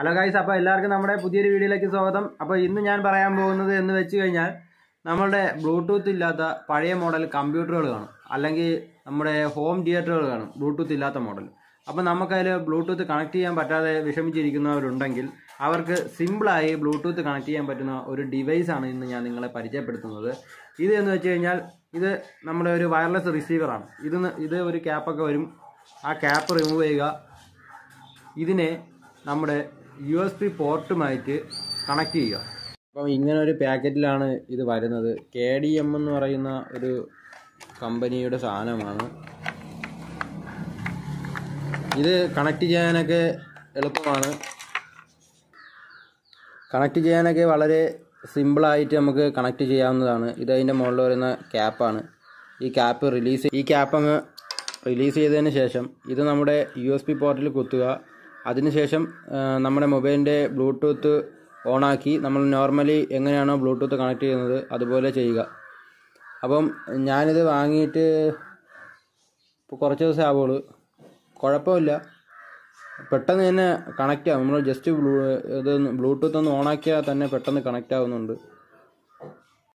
hello guys അപ്പോൾ എല്ലാവർക്കും നമ്മുടെ പുതിയൊരു വീഡിയോയിലേക്ക് സ്വാഗതം അപ്പോൾ ഇന്ന് ഞാൻ പറയാൻ പോകുന്നത് എന്ന് വെച്ച് കഴിഞ്ഞാൽ നമ്മളുടെ ബ്ലൂടൂത്ത് ഇല്ലാത്ത പഴയ മോഡൽ കമ്പ്യൂട്ടറുകൾ കാണും അല്ലെങ്കിൽ നമ്മുടെ ഹോം തിയേറ്ററുകൾ കാണും ബ്ലൂടൂത്ത് ഇല്ലാത്ത മോഡൽ അപ്പോൾ നമുക്കതിൽ ബ്ലൂടൂത്ത് കണക്ട് ചെയ്യാൻ പറ്റാതെ വിഷമിച്ചിരിക്കുന്നവരുണ്ടെങ്കിൽ അവർക്ക് സിമ്പിളായി ബ്ലൂടൂത്ത് കണക്ട് ചെയ്യാൻ പറ്റുന്ന ഒരു ഡിവൈസാണ് ഇന്ന് ഞാൻ നിങ്ങളെ പരിചയപ്പെടുത്തുന്നത് ഇത് എന്ന് വെച്ച് കഴിഞ്ഞാൽ ഇത് നമ്മുടെ ഒരു വയർലെസ് റിസീവറാണ് ഇത് ഇത് ഒരു ക്യാപ്പൊക്കെ വരും ആ ക്യാപ്പ് റിമൂവ് ചെയ്യുക ഇതിനെ നമ്മുടെ യു എസ് പി പോർട്ടുമായിട്ട് കണക്ട് ചെയ്യുക അപ്പം ഇങ്ങനെ ഒരു പാക്കറ്റിലാണ് ഇത് വരുന്നത് കെ ഡി എം എന്ന് പറയുന്ന ഒരു കമ്പനിയുടെ സാധനമാണ് ഇത് കണക്ട് ചെയ്യാനൊക്കെ എളുപ്പമാണ് കണക്ട് ചെയ്യാനൊക്കെ വളരെ സിമ്പിളായിട്ട് നമുക്ക് കണക്ട് ചെയ്യാവുന്നതാണ് ഇത് അതിൻ്റെ മുകളിൽ വരുന്ന ക്യാപ്പാണ് ഈ ക്യാപ്പ് റിലീസ് ഈ ക്യാപ്പ് അങ്ങ് റിലീസ് ചെയ്തതിന് ശേഷം ഇത് നമ്മുടെ യു എസ് പി പോർട്ടിൽ കുത്തുക അതിനുശേഷം നമ്മുടെ മൊബൈലിൻ്റെ ബ്ലൂടൂത്ത് ഓണാക്കി നമ്മൾ നോർമലി എങ്ങനെയാണോ ബ്ലൂടൂത്ത് കണക്ട് ചെയ്യുന്നത് അതുപോലെ ചെയ്യുക അപ്പം ഞാനിത് വാങ്ങിയിട്ട് ഇപ്പോൾ കുറച്ച് ദിവസം ആവുള്ളൂ കുഴപ്പമില്ല പെട്ടെന്ന് തന്നെ കണക്റ്റ് ആവും നമ്മൾ ജസ്റ്റ് ബ്ലൂ ഇത് ബ്ലൂടൂത്ത് ഒന്ന് ഓണാക്കിയാൽ തന്നെ പെട്ടെന്ന് കണക്റ്റ് ആവുന്നുണ്ട്